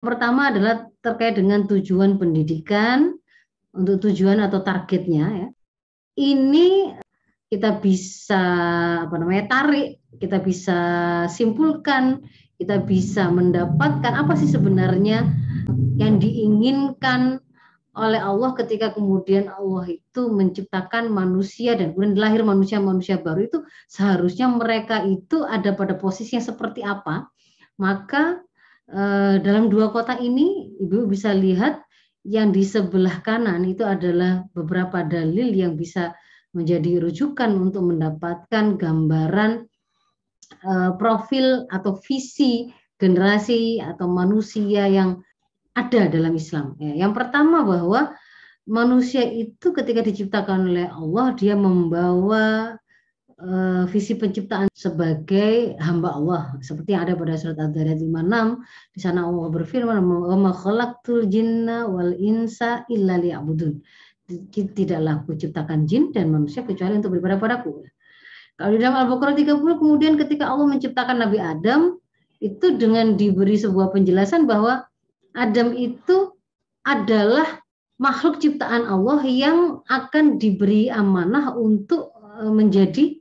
pertama adalah terkait dengan tujuan pendidikan untuk tujuan atau targetnya ya. Ini kita bisa apa namanya tarik, kita bisa simpulkan, kita bisa mendapatkan apa sih sebenarnya yang diinginkan oleh Allah ketika kemudian Allah itu menciptakan manusia dan kemudian lahir manusia-manusia baru itu seharusnya mereka itu ada pada posisi yang seperti apa maka Eh, dalam dua kotak ini Ibu bisa lihat yang di sebelah kanan itu adalah beberapa dalil yang bisa menjadi rujukan untuk mendapatkan gambaran eh, profil atau visi generasi atau manusia yang ada dalam Islam. Ya. yang pertama bahwa manusia itu ketika diciptakan oleh Allah dia membawa uh, visi penciptaan sebagai hamba Allah seperti yang ada pada surat Ad-Dariyat 56 di sana Allah berfirman wa khalaqtul jinna wal insa illa liya'budun tidaklah kuciptakan jin dan manusia kecuali untuk beribadah padaku. Kalau di dalam Al-Baqarah 30 kemudian ketika Allah menciptakan Nabi Adam itu dengan diberi sebuah penjelasan bahwa Adam itu adalah makhluk ciptaan Allah yang akan diberi amanah untuk eh, menjadi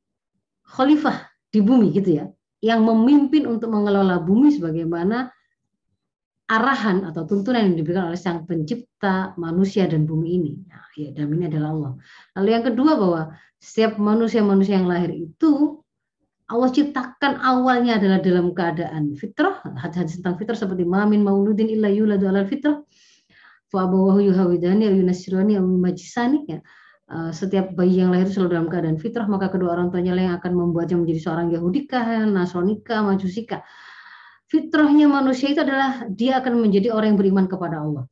khalifah di bumi gitu ya, yang memimpin untuk mengelola bumi sebagaimana arahan atau tuntunan yang diberikan oleh Sang Pencipta manusia dan bumi ini. Nah, ya, dan ini adalah Allah. Lalu yang kedua bahwa setiap manusia-manusia yang lahir itu Allah ciptakan awalnya adalah dalam keadaan fitrah. hadis tentang fitrah seperti mamin mauludin illa yuladu alal fitrah. Fa abawahu yuhawidani ya. Eh, setiap bayi yang lahir selalu dalam keadaan fitrah, maka kedua orang tuanya lah yang akan membuatnya menjadi seorang Yahudi kah Nasronika, kah Fitrahnya manusia itu adalah dia akan menjadi orang yang beriman kepada Allah.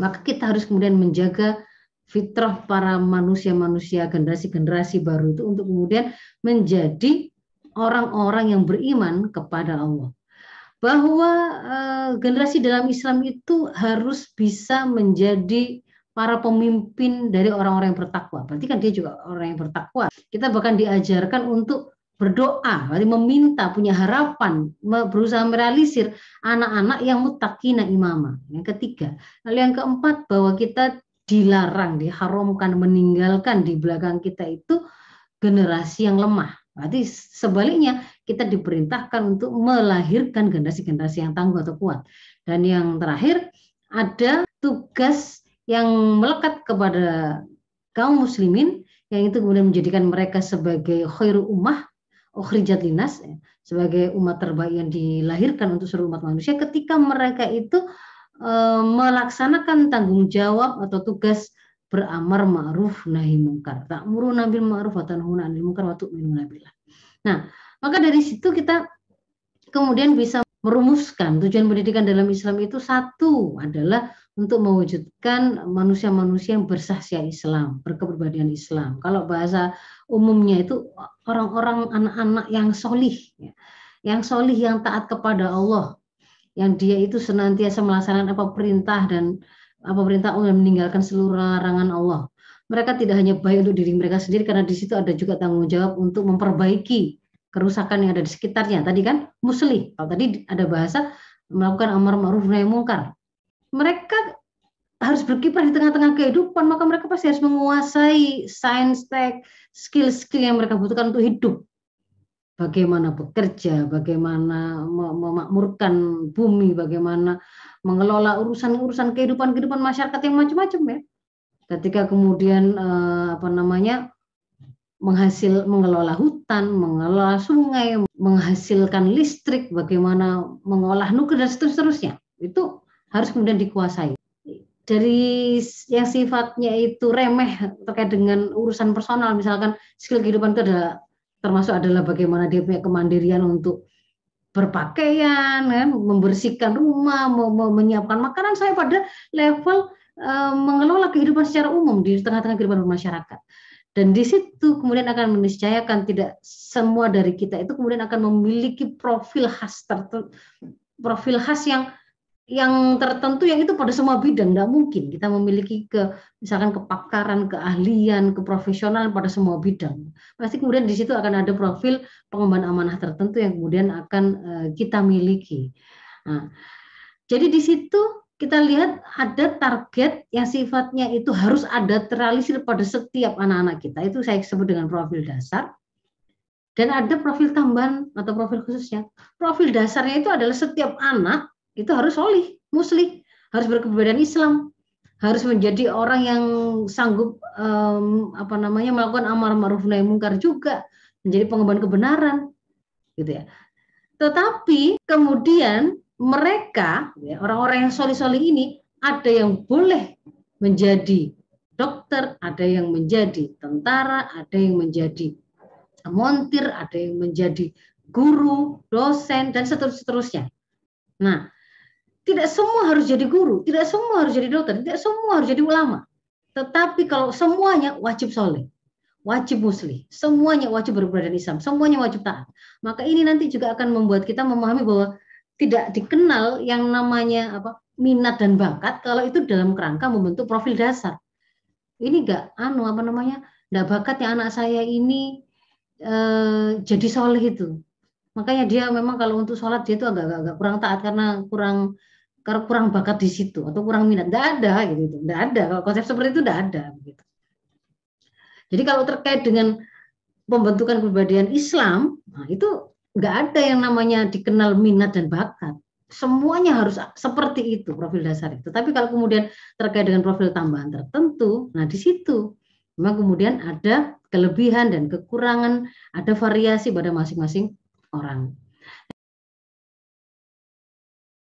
Maka kita harus kemudian menjaga fitrah para manusia-manusia generasi-generasi baru itu untuk kemudian menjadi orang-orang yang beriman kepada Allah. Bahwa eh, generasi dalam Islam itu harus bisa menjadi para pemimpin dari orang-orang yang bertakwa. Berarti kan dia juga orang yang bertakwa. Kita bahkan diajarkan untuk berdoa, berarti meminta, punya harapan, berusaha merealisir anak-anak yang mutakina imama. Yang ketiga. Lalu yang keempat, bahwa kita dilarang, diharamkan, meninggalkan di belakang kita itu generasi yang lemah. Berarti sebaliknya kita diperintahkan untuk melahirkan generasi-generasi yang tangguh atau kuat. Dan yang terakhir, ada tugas yang melekat kepada kaum muslimin yang itu kemudian menjadikan mereka sebagai khairu ummah ukhrijat linas ya, sebagai umat terbaik yang dilahirkan untuk seluruh umat manusia ketika mereka itu e, melaksanakan tanggung jawab atau tugas beramar ma'ruf nahi mungkar ta'muruna bil ma'ruf wa tanhauna 'anil munkar wa tu'minu billah nah maka dari situ kita kemudian bisa merumuskan tujuan pendidikan dalam Islam itu satu adalah untuk mewujudkan manusia-manusia yang bersahsia Islam, berkepribadian Islam. Kalau bahasa umumnya itu orang-orang anak-anak yang solih, ya. yang solih yang taat kepada Allah, yang dia itu senantiasa melaksanakan apa perintah dan apa perintah Allah meninggalkan seluruh larangan Allah. Mereka tidak hanya baik untuk diri mereka sendiri karena di situ ada juga tanggung jawab untuk memperbaiki kerusakan yang ada di sekitarnya. Tadi kan muslih, kalau tadi ada bahasa melakukan amar ma'ruf nahi mungkar. Mereka harus berkiprah di tengah-tengah kehidupan, maka mereka pasti harus menguasai science tech, skill-skill yang mereka butuhkan untuk hidup. Bagaimana bekerja, bagaimana memakmurkan bumi, bagaimana mengelola urusan-urusan kehidupan-kehidupan masyarakat yang macam-macam ya. Ketika kemudian eh, apa namanya menghasil mengelola hutan, mengelola sungai, menghasilkan listrik, bagaimana mengolah nuklir dan seterusnya. Itu harus kemudian dikuasai. Dari yang sifatnya itu remeh terkait dengan urusan personal, misalkan skill kehidupan itu adalah termasuk adalah bagaimana dia punya kemandirian untuk berpakaian, kan, membersihkan rumah, menyiapkan makanan. Saya pada level eh, mengelola kehidupan secara umum di tengah-tengah kehidupan masyarakat. Dan di situ kemudian akan meniscayakan tidak semua dari kita itu kemudian akan memiliki profil khas tertentu, profil khas yang yang tertentu yang itu pada semua bidang tidak mungkin kita memiliki ke misalkan kepakaran, keahlian, keprofesional pada semua bidang. Pasti kemudian di situ akan ada profil pengembangan amanah tertentu yang kemudian akan eh, kita miliki. Nah, jadi di situ kita lihat ada target yang sifatnya itu harus ada terrealisir pada setiap anak-anak kita. Itu saya sebut dengan profil dasar. Dan ada profil tambahan atau profil khususnya. Profil dasarnya itu adalah setiap anak itu harus solih, muslih, harus berkebudayaan Islam, harus menjadi orang yang sanggup um, apa namanya melakukan amar ma'ruf nahi mungkar juga, menjadi pengemban kebenaran, gitu ya. Tetapi kemudian mereka ya, orang-orang yang soli-soli ini ada yang boleh menjadi dokter, ada yang menjadi tentara, ada yang menjadi montir, ada yang menjadi guru, dosen, dan seterusnya. Nah, tidak semua harus jadi guru, tidak semua harus jadi dokter, tidak semua harus jadi ulama. Tetapi kalau semuanya wajib soleh, wajib muslim, semuanya wajib berbadan Islam, semuanya wajib taat. Maka ini nanti juga akan membuat kita memahami bahwa tidak dikenal yang namanya apa minat dan bakat kalau itu dalam kerangka membentuk profil dasar. Ini enggak anu apa namanya? enggak bakat ya anak saya ini e, jadi soleh itu. Makanya dia memang kalau untuk sholat dia itu agak-agak kurang taat karena kurang karena kurang bakat di situ atau kurang minat. Enggak ada gitu. Enggak ada. Kalau konsep seperti itu enggak ada gitu. Jadi kalau terkait dengan pembentukan kepribadian Islam, nah itu nggak ada yang namanya dikenal minat dan bakat. Semuanya harus seperti itu profil dasar itu. Tapi kalau kemudian terkait dengan profil tambahan tertentu, nah di situ memang kemudian ada kelebihan dan kekurangan, ada variasi pada masing-masing orang.